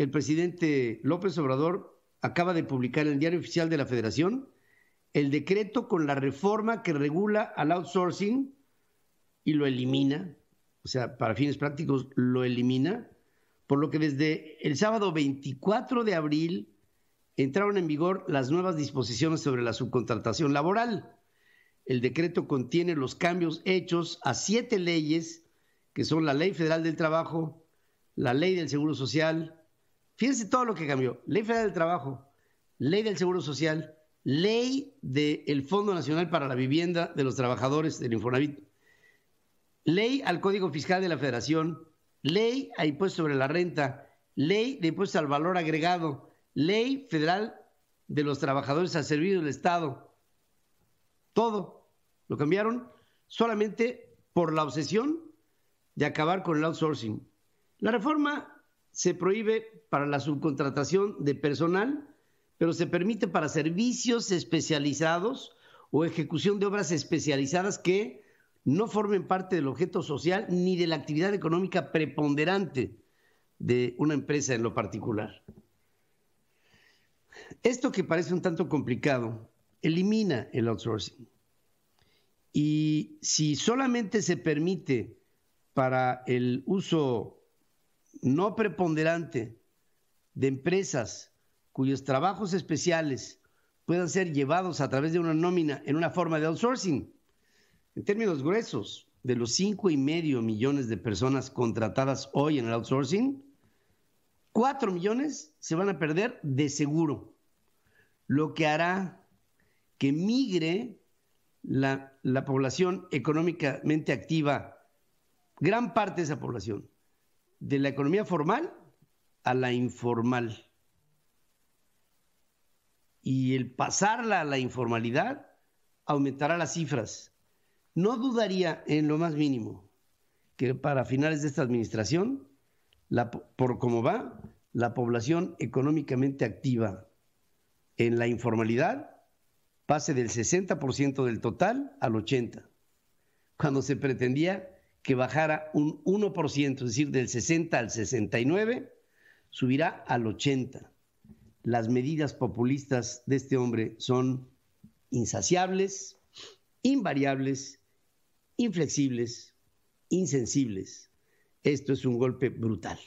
el presidente López Obrador acaba de publicar en el Diario Oficial de la Federación el decreto con la reforma que regula al outsourcing y lo elimina, o sea, para fines prácticos lo elimina, por lo que desde el sábado 24 de abril entraron en vigor las nuevas disposiciones sobre la subcontratación laboral. El decreto contiene los cambios hechos a siete leyes, que son la Ley Federal del Trabajo, la Ley del Seguro Social, Fíjense todo lo que cambió. Ley Federal del Trabajo, Ley del Seguro Social, Ley del Fondo Nacional para la Vivienda de los Trabajadores del Infonavit, Ley al Código Fiscal de la Federación, Ley a Impuestos sobre la Renta, Ley de Impuestos al Valor Agregado, Ley Federal de los Trabajadores al Servicio del Estado. Todo lo cambiaron solamente por la obsesión de acabar con el outsourcing. La reforma se prohíbe para la subcontratación de personal, pero se permite para servicios especializados o ejecución de obras especializadas que no formen parte del objeto social ni de la actividad económica preponderante de una empresa en lo particular. Esto que parece un tanto complicado, elimina el outsourcing. Y si solamente se permite para el uso no preponderante de empresas cuyos trabajos especiales puedan ser llevados a través de una nómina en una forma de outsourcing. En términos gruesos, de los cinco y medio millones de personas contratadas hoy en el outsourcing, 4 millones se van a perder de seguro, lo que hará que migre la población económicamente activa, gran parte de esa población, de la economía formal a la informal. Y el pasarla a la informalidad aumentará las cifras. No dudaría en lo más mínimo que para finales de esta administración, la, por cómo va, la población económicamente activa en la informalidad pase del 60% del total al 80%, cuando se pretendía que bajara un 1%, es decir, del 60 al 69, subirá al 80. Las medidas populistas de este hombre son insaciables, invariables, inflexibles, insensibles. Esto es un golpe brutal.